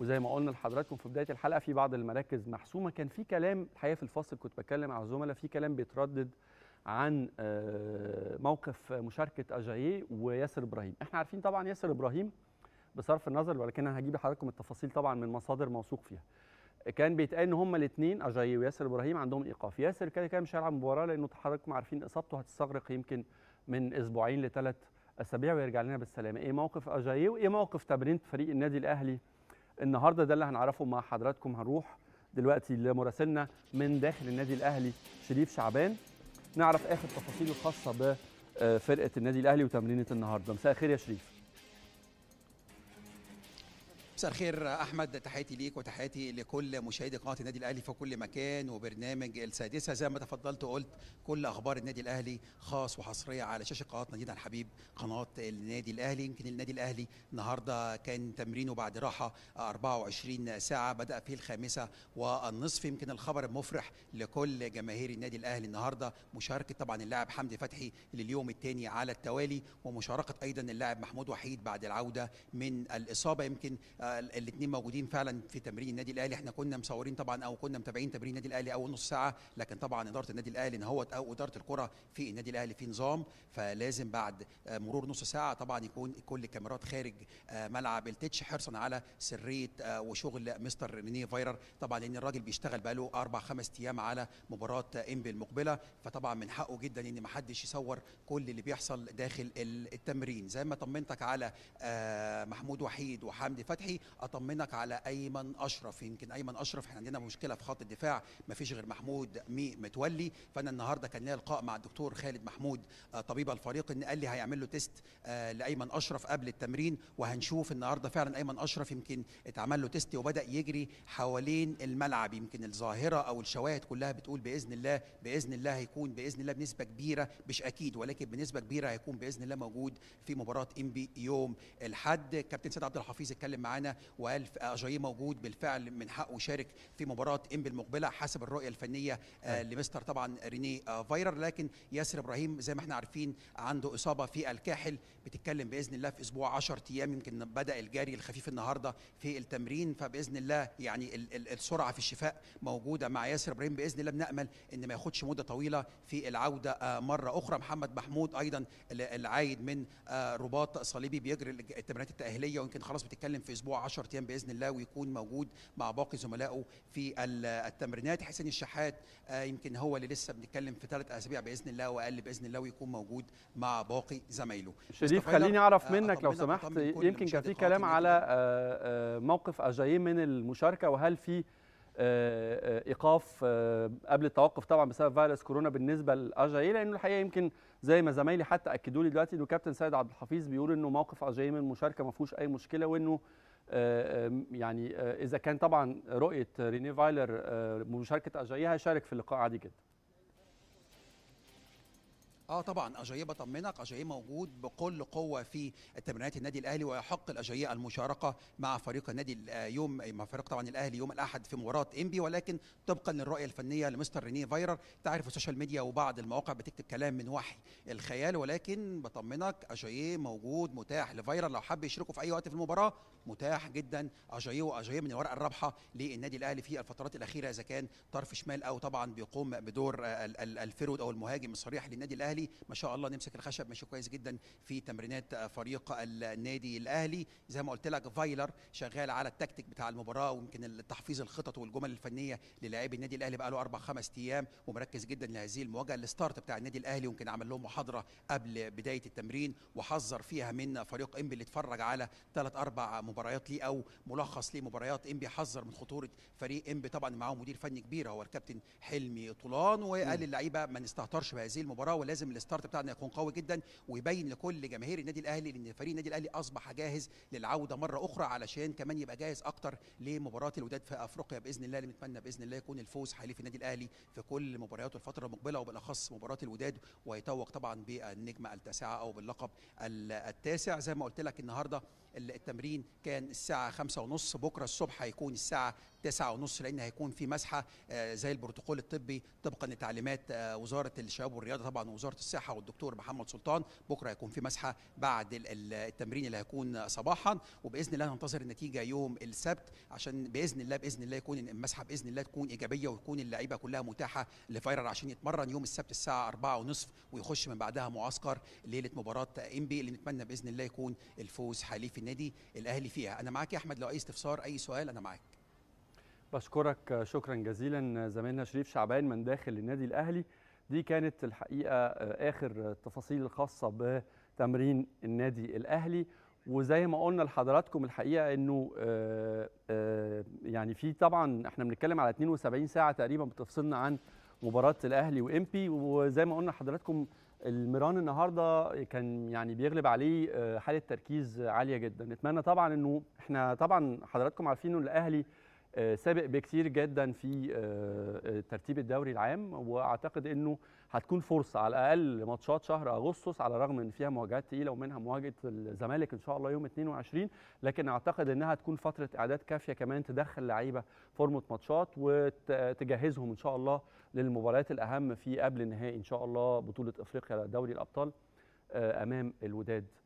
وزي ما قلنا لحضراتكم في بدايه الحلقه في بعض المراكز محسومه كان في كلام الحقيقه في الفصل كنت بتكلم على الزملاء في كلام بيتردد عن آه، موقف مشاركه اجاييه وياسر ابراهيم احنا عارفين طبعا ياسر ابراهيم بصرف النظر ولكن انا هجيب لحضراتكم التفاصيل طبعا من مصادر موثوق فيها كان بيتقال ان هما الاثنين اجاييه وياسر ابراهيم عندهم ايقاف ياسر كده كده مش هيلعب مباراه لانه حضراتكم عارفين اصابته هتستغرق يمكن من اسبوعين لثلاث اسابيع ويرجع لنا بالسلامه ايه موقف اجاييه وايه موقف تمرين فريق النادي الاهلي النهارده ده اللي هنعرفه مع حضراتكم هنروح دلوقتي لمراسلنا من داخل النادي الاهلي شريف شعبان نعرف اخر تفاصيل الخاصه بفرقه النادي الاهلي وتمرينه النهارده مساء الخير يا شريف مساء الخير احمد تحياتي ليك وتحياتي لكل مشاهدي قناه النادي الاهلي في كل مكان وبرنامج السادسه زي ما تفضلت وقلت كل اخبار النادي الاهلي خاص وحصريه على شاشه قناه نادينا الحبيب قناه النادي الاهلي يمكن النادي الاهلي النهارده كان تمرينه بعد راحه 24 ساعه بدا في الخامسه والنصف يمكن الخبر المفرح لكل جماهير النادي الاهلي النهارده مشاركه طبعا اللاعب حمدي فتحي لليوم الثاني على التوالي ومشاركه ايضا اللاعب محمود وحيد بعد العوده من الاصابه يمكن الاثنين موجودين فعلا في تمرين النادي الاهلي احنا كنا مصورين طبعا او كنا متابعين تمرين النادي الاهلي اول نص ساعه لكن طبعا اداره النادي الاهلي ان هو او اداره الكره في النادي الاهلي في نظام فلازم بعد مرور نص ساعه طبعا يكون كل الكاميرات خارج ملعب التتش حرصا على سريه وشغل مستر رينيه فايرر طبعا لان الراجل بيشتغل بقاله اربع خمس ايام على مباراه انبي المقبله فطبعا من حقه جدا ان ما حدش يصور كل اللي بيحصل داخل التمرين زي ما طمنتك على آه، محمود وحيد وحمدي فتحي اطمنك على ايمن اشرف يمكن ايمن اشرف احنا عندنا مشكله في خط الدفاع ما فيش غير محمود مي متولي فانا النهارده كان ليا لقاء مع الدكتور خالد محمود آه، طبيب الفريق ان قال لي هيعمل له تيست آه، لايمن اشرف قبل التمرين وهنشوف النهارده فعلا ايمن اشرف يمكن اتعمل له تيست وبدا يجري حوالين الملعب يمكن الظاهره او الشواهد كلها بتقول باذن الله باذن الله هيكون باذن الله بنسبه كبيره مش اكيد ولكن بنسبه كبيره هيكون باذن الله موجود في مباراه انبي يوم الحد كابتن سيد عبد الحفيظ اتكلم معانا وقال اجاي آه، موجود بالفعل من حقه يشارك في مباراه انبي المقبله حسب الرؤيه الفنيه آه، أيوة. لمستر طبعا ريني آه، فايرر لكن ياسر ابراهيم زي ما احنا عارفين عنده اصابه في الكاحل بتتكلم باذن الله في اسبوع 10 ايام يمكن بدا الجري الخفيف النهارده في التمرين فباذن الله يعني السرعه في الشفاء موجوده مع ياسر ابراهيم باذن الله بنامل ان ما ياخدش مده طويله في العوده مره اخرى محمد محمود ايضا العايد من رباط صليبي بيجري التمرينات التاهيليه ويمكن خلاص بتتكلم في اسبوع 10 ايام باذن الله ويكون موجود مع باقي زملائه في التمرينات حسين الشحات آه، يمكن هو اللي لسه بنتكلم في ثلاث اسابيع باذن الله واقل باذن الله ويكون موجود مع باقي زمايله شريف خليني اعرف آه، منك لو سمحت يمكن كان في كلام على آه، موقف اجاي من المشاركه وهل في ايقاف قبل التوقف طبعا بسبب فيروس كورونا بالنسبه لاجاي لانه الحقيقه يمكن زي ما زمايلي حتى اكدوا لي دلوقتي انه كابتن سيد عبد الحفيظ بيقول انه موقف اجاي من المشاركه ما فيهوش اي مشكله وانه آه، يعني آه، اذا كان طبعا رؤيه ريني فايلر آه، مشاركه اجاي هيشارك في اللقاء عادي جدا اه طبعا اجاييه بطمنك اجاييه موجود بكل قوه في تمرينات النادي الاهلي ويحق الاجاييه المشاركه مع فريق النادي آه، يوم مع فريق طبعا الاهلي يوم الاحد في مباراه انبي ولكن طبقا للرؤيه الفنيه لمستر رينيه فايرر تعرف السوشيال ميديا وبعض المواقع بتكتب كلام من وحي الخيال ولكن بطمنك اجاييه موجود متاح لفايرر لو حب يشركه في اي وقت في المباراه متاح جدا اجاييه واجاييه من الورقه الرابحه للنادي الاهلي في الفترات الاخيره اذا كان طرف شمال او طبعا بيقوم بدور آه، الفيرود او المهاجم الصريح للنادي الاهلي الاهلي ما شاء الله نمسك الخشب ماشي كويس جدا في تمرينات آه، فريق النادي الاهلي زي ما قلت لك فايلر شغال على التكتيك بتاع المباراه ويمكن تحفيز الخطط والجمل الفنيه للاعبي النادي الاهلي بقى له اربع خمس ايام ومركز جدا لهذه المواجهه الستارت بتاع النادي الاهلي ويمكن عمل لهم محاضره قبل بدايه التمرين وحذر فيها من فريق انبي اللي اتفرج على ثلاث اربع مباريات ليه او ملخص لمباريات امبي انبي حذر من خطوره فريق انبي طبعا معاه مدير فني كبير هو الكابتن حلمي طولان وقال للعيبه ما نستهترش بهذه المباراه ولازم لازم الستارت بتاعنا يكون قوي جدا ويبين لكل جماهير النادي الاهلي ان فريق النادي الاهلي اصبح جاهز للعوده مره اخرى علشان كمان يبقى جاهز اكتر لمباراه الوداد في افريقيا باذن الله اللي نتمنى باذن الله يكون الفوز حليف النادي الاهلي في كل مبارياته الفتره المقبله وبالاخص مباراه الوداد ويتوج طبعا بالنجمه التاسعه او باللقب التاسع زي ما قلت لك النهارده التمرين كان الساعة خمسة ونص بكرة الصبح هيكون الساعة تسعة ونص لأن هيكون في مسحة آه، زي البروتوكول الطبي طبقا لتعليمات آه، وزارة الشباب والرياضة طبعا وزارة الصحة والدكتور محمد سلطان بكرة هيكون في مسحة بعد التمرين اللي هيكون صباحا وبإذن الله ننتظر النتيجة يوم السبت عشان بإذن الله بإذن الله يكون المسحة بإذن الله تكون إيجابية وتكون اللعيبة كلها متاحة لفيرر عشان يتمرن يوم السبت الساعة أربعة ونصف ويخش من بعدها معسكر ليلة مباراة إنبي اللي نتمنى بإذن الله يكون الفوز حليف النادي الاهلي فيها انا معاك يا احمد لو اي استفسار اي سؤال انا معاك بشكرك شكرا جزيلا زميلنا شريف شعبان من داخل النادي الاهلي دي كانت الحقيقه آه، اخر التفاصيل الخاصه بتمرين النادي الاهلي وزي ما قلنا لحضراتكم الحقيقه انه آه، آه، يعني في طبعا احنا بنتكلم على 72 ساعه تقريبا بتفصلنا عن مباراه الاهلي وامبي وزي ما قلنا لحضراتكم الميران النهارده كان يعني بيغلب عليه آه، حاله تركيز عاليه جدا نتمنى طبعا انه احنا طبعا حضراتكم عارفين ان الاهلي آه، سابق بكثير جدا في آه، آه، ترتيب الدوري العام واعتقد انه هتكون فرصه على الاقل ماتشات شهر اغسطس على الرغم ان فيها مواجهات ثقيله ومنها مواجهه الزمالك ان شاء الله يوم 22 لكن اعتقد انها تكون فتره اعداد كافيه كمان تدخل لعيبه فورمه ماتشات وتجهزهم ان شاء الله للمباريات الاهم في قبل النهائي ان شاء الله بطوله افريقيا دوري الابطال امام الوداد